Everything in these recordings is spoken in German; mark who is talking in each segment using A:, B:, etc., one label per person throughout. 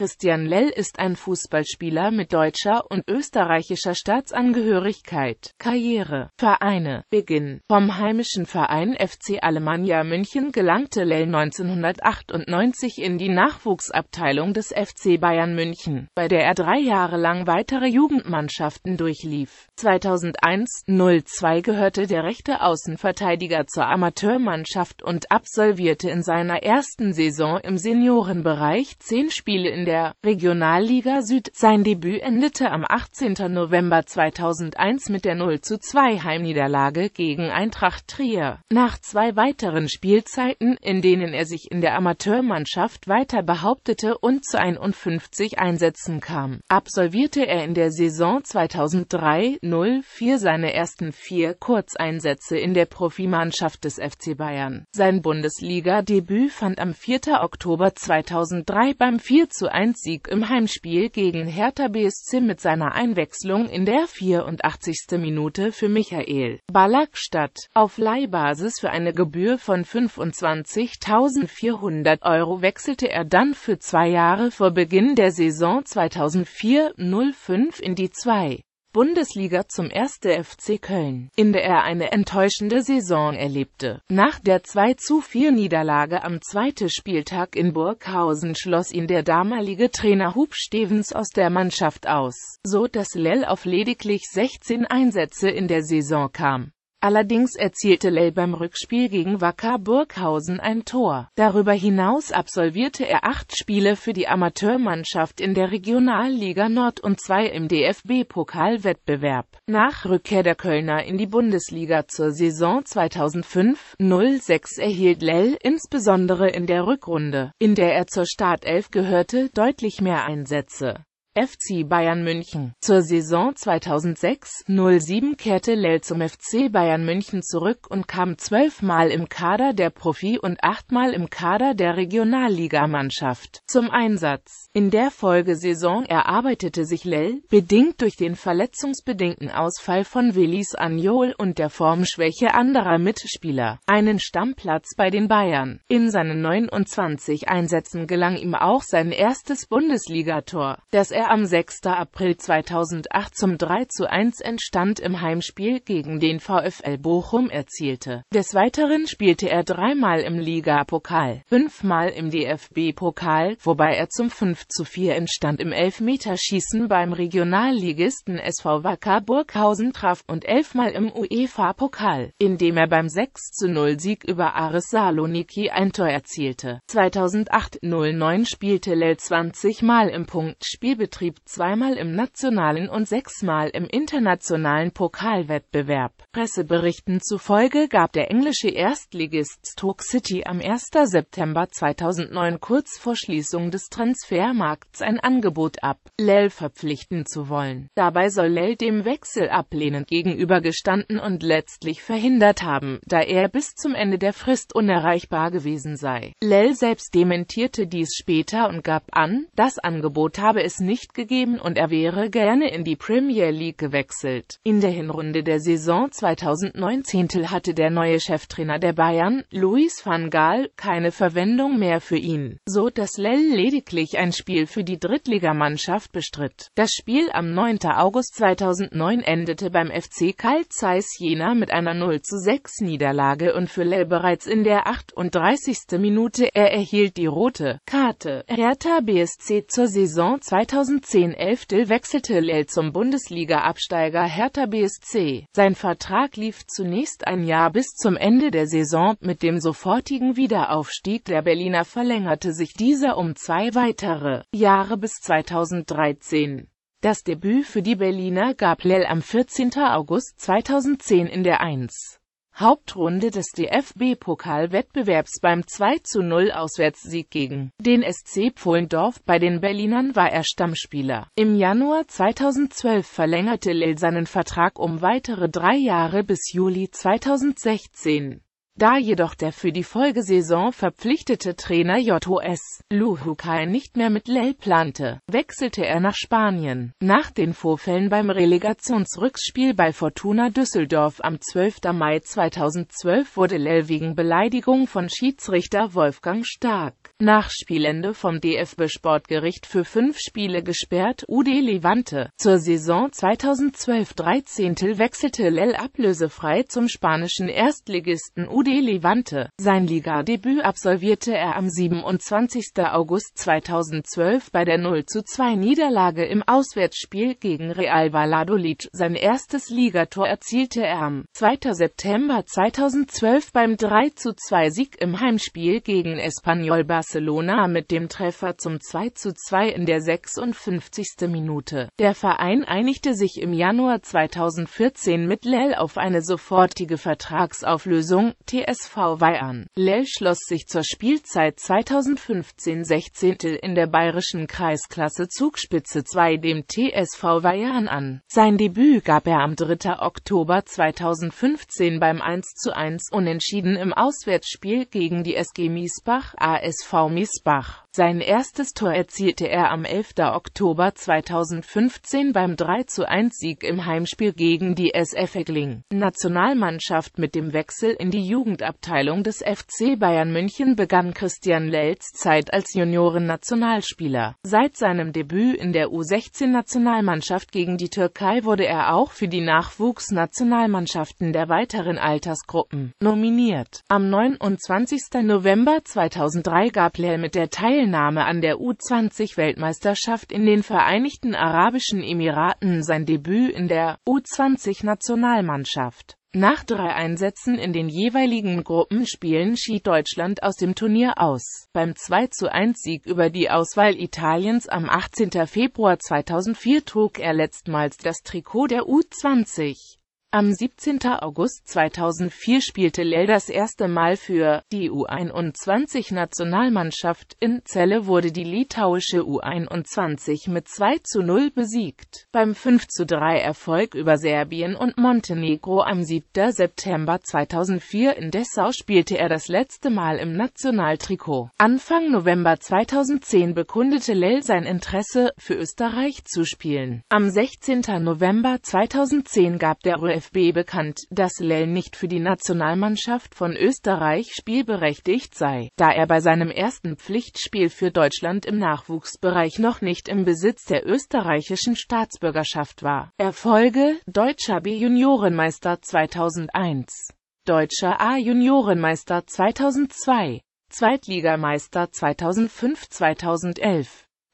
A: Christian Lell ist ein Fußballspieler mit deutscher und österreichischer Staatsangehörigkeit. Karriere, Vereine, Beginn Vom heimischen Verein FC Alemannia München gelangte Lell 1998 in die Nachwuchsabteilung des FC Bayern München, bei der er drei Jahre lang weitere Jugendmannschaften durchlief. 2001-02 gehörte der rechte Außenverteidiger zur Amateurmannschaft und absolvierte in seiner ersten Saison im Seniorenbereich zehn Spiele in der der Regionalliga Süd. Sein Debüt endete am 18. November 2001 mit der 0 zu 2 Heimniederlage gegen Eintracht Trier. Nach zwei weiteren Spielzeiten, in denen er sich in der Amateurmannschaft weiter behauptete und zu 51 Einsätzen kam, absolvierte er in der Saison 2003-04 seine ersten vier Kurzeinsätze in der Profimannschaft des FC Bayern. Sein Bundesliga-Debüt fand am 4. Oktober 2003 beim 4 zu 1 1-Sieg im Heimspiel gegen Hertha BSC mit seiner Einwechslung in der 84. Minute für Michael Ballackstadt auf Leihbasis für eine Gebühr von 25.400 Euro wechselte er dann für zwei Jahre vor Beginn der Saison 2004-05 in die 2. Bundesliga zum 1. FC Köln, in der er eine enttäuschende Saison erlebte. Nach der 2-4-Niederlage zu am zweiten Spieltag in Burghausen schloss ihn der damalige Trainer Hub Stevens aus der Mannschaft aus, so dass Lell auf lediglich 16 Einsätze in der Saison kam Allerdings erzielte Lell beim Rückspiel gegen Wacker Burghausen ein Tor. Darüber hinaus absolvierte er acht Spiele für die Amateurmannschaft in der Regionalliga Nord und zwei im DFB-Pokalwettbewerb. Nach Rückkehr der Kölner in die Bundesliga zur Saison 2005-06 erhielt Lell insbesondere in der Rückrunde, in der er zur Startelf gehörte, deutlich mehr Einsätze. FC Bayern München. Zur Saison 2006-07 kehrte Lell zum FC Bayern München zurück und kam zwölfmal im Kader der Profi- und achtmal im Kader der Regionalligamannschaft zum Einsatz. In der Folgesaison erarbeitete sich Lell, bedingt durch den verletzungsbedingten Ausfall von Willis Anjol und der Formschwäche anderer Mitspieler, einen Stammplatz bei den Bayern. In seinen 29 Einsätzen gelang ihm auch sein erstes Bundesligator. Das er am 6. April 2008 zum 3:1 entstand im Heimspiel gegen den VfL Bochum erzielte. Des Weiteren spielte er dreimal im Ligapokal, fünfmal im DFB-Pokal, wobei er zum 5:4 entstand im Elfmeterschießen beim Regionalligisten SV Wacker Burghausen traf und elfmal im UEFA-Pokal, indem er beim 6:0-Sieg über Aris Saloniki ein Tor erzielte. 2008-09 spielte Lell 20 Mal im Punktspiel Betrieb zweimal im nationalen und sechsmal im internationalen Pokalwettbewerb. Presseberichten zufolge gab der englische Erstligist Stoke City am 1. September 2009 kurz vor Schließung des Transfermarkts ein Angebot ab, Lell verpflichten zu wollen. Dabei soll Lell dem Wechsel ablehnend gegenübergestanden und letztlich verhindert haben, da er bis zum Ende der Frist unerreichbar gewesen sei. Lell selbst dementierte dies später und gab an, das Angebot habe es nicht nicht gegeben und er wäre gerne in die Premier League gewechselt. In der Hinrunde der Saison 2019 hatte der neue Cheftrainer der Bayern, Luis van Gaal, keine Verwendung mehr für ihn, so dass Lell lediglich ein Spiel für die Drittligamannschaft bestritt. Das Spiel am 9. August 2009 endete beim FC Karl Zeiss Jena mit einer 0 zu 6 Niederlage und für Lell bereits in der 38. Minute er erhielt die rote Karte. Hertha BSC zur Saison 2009 2010 11 wechselte Lell zum Bundesliga-Absteiger Hertha BSC. Sein Vertrag lief zunächst ein Jahr bis zum Ende der Saison, mit dem sofortigen Wiederaufstieg der Berliner verlängerte sich dieser um zwei weitere Jahre bis 2013. Das Debüt für die Berliner gab Lell am 14. August 2010 in der 1. Hauptrunde des DFB-Pokalwettbewerbs beim 2 zu 0 Auswärtssieg gegen den SC Pfullendorf bei den Berlinern war er Stammspieler. Im Januar 2012 verlängerte Lil seinen Vertrag um weitere drei Jahre bis Juli 2016. Da jedoch der für die Folgesaison verpflichtete Trainer JOS Luhukai nicht mehr mit Lell plante, wechselte er nach Spanien. Nach den Vorfällen beim Relegationsrückspiel bei Fortuna Düsseldorf am 12. Mai 2012 wurde Lell wegen Beleidigung von Schiedsrichter Wolfgang Stark nach Spielende vom DFB-Sportgericht für fünf Spiele gesperrt. UD Levante zur Saison 2012-13 wechselte Lell ablösefrei zum spanischen Erstligisten UD Levante. Sein Ligadebüt absolvierte er am 27. August 2012 bei der 0 2 Niederlage im Auswärtsspiel gegen Real Valladolid. Sein erstes Ligator erzielte er am 2. September 2012 beim 3 2 Sieg im Heimspiel gegen Espanyol Barcelona mit dem Treffer zum 2-2 in der 56. Minute. Der Verein einigte sich im Januar 2014 mit Lel auf eine sofortige Vertragsauflösung, TSV Weihern. Lell schloss sich zur Spielzeit 2015-16 in der bayerischen Kreisklasse Zugspitze 2 dem TSV Weihern an. Sein Debüt gab er am 3. Oktober 2015 beim 1 zu 1 Unentschieden im Auswärtsspiel gegen die SG Miesbach, ASV Miesbach. Sein erstes Tor erzielte er am 11. Oktober 2015 beim 3 1 sieg im Heimspiel gegen die SF Egling. Nationalmannschaft Mit dem Wechsel in die Jugendabteilung des FC Bayern München begann Christian Lels Zeit als Junioren-Nationalspieler. Seit seinem Debüt in der U-16-Nationalmannschaft gegen die Türkei wurde er auch für die Nachwuchsnationalmannschaften der weiteren Altersgruppen nominiert. Am 29. November 2003 gab Lel mit der Teil Teilnahme an der U20-Weltmeisterschaft in den Vereinigten Arabischen Emiraten sein Debüt in der U20-Nationalmannschaft. Nach drei Einsätzen in den jeweiligen Gruppenspielen schied Deutschland aus dem Turnier aus. Beim 2-1-Sieg über die Auswahl Italiens am 18. Februar 2004 trug er letztmals das Trikot der U20. Am 17. August 2004 spielte Lell das erste Mal für die U21-Nationalmannschaft. In Celle wurde die litauische U21 mit 2 zu 0 besiegt. Beim 5 zu 3 Erfolg über Serbien und Montenegro am 7. September 2004 in Dessau spielte er das letzte Mal im Nationaltrikot. Anfang November 2010 bekundete Lell sein Interesse, für Österreich zu spielen. Am 16. November 2010 gab der DFB bekannt, dass Lell nicht für die Nationalmannschaft von Österreich spielberechtigt sei, da er bei seinem ersten Pflichtspiel für Deutschland im Nachwuchsbereich noch nicht im Besitz der österreichischen Staatsbürgerschaft war. Erfolge Deutscher B-Juniorenmeister 2001 Deutscher A-Juniorenmeister 2002 Zweitligameister 2005-2011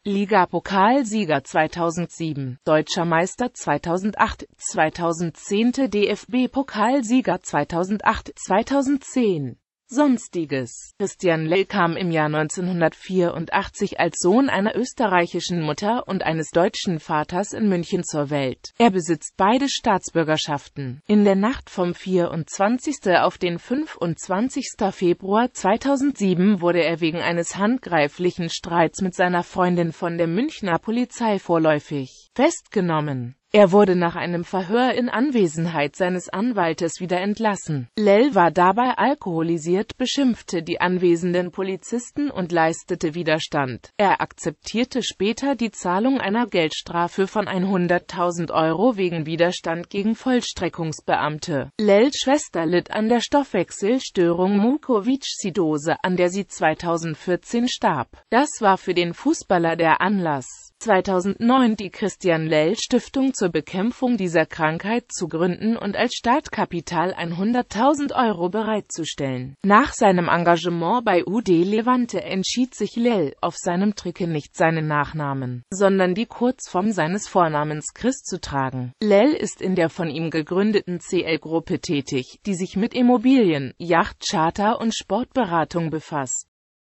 A: Liga-Pokalsieger 2007, Deutscher Meister 2008, 2010. DFB-Pokalsieger 2008, 2010 Sonstiges Christian Lell kam im Jahr 1984 als Sohn einer österreichischen Mutter und eines deutschen Vaters in München zur Welt. Er besitzt beide Staatsbürgerschaften. In der Nacht vom 24. auf den 25. Februar 2007 wurde er wegen eines handgreiflichen Streits mit seiner Freundin von der Münchner Polizei vorläufig festgenommen er wurde nach einem Verhör in Anwesenheit seines Anwaltes wieder entlassen. Lell war dabei alkoholisiert, beschimpfte die anwesenden Polizisten und leistete Widerstand. Er akzeptierte später die Zahlung einer Geldstrafe von 100.000 Euro wegen Widerstand gegen Vollstreckungsbeamte. Lells Schwester litt an der Stoffwechselstörung Mukovic-Sidose, an der sie 2014 starb. Das war für den Fußballer der Anlass 2009 die Christian-Lell-Stiftung zur Bekämpfung dieser Krankheit zu gründen und als Startkapital 100.000 Euro bereitzustellen. Nach seinem Engagement bei UD Levante entschied sich Lell, auf seinem Tricke nicht seinen Nachnamen, sondern die Kurzform seines Vornamens Chris zu tragen. Lell ist in der von ihm gegründeten CL-Gruppe tätig, die sich mit Immobilien, Yacht, Charter und Sportberatung befasst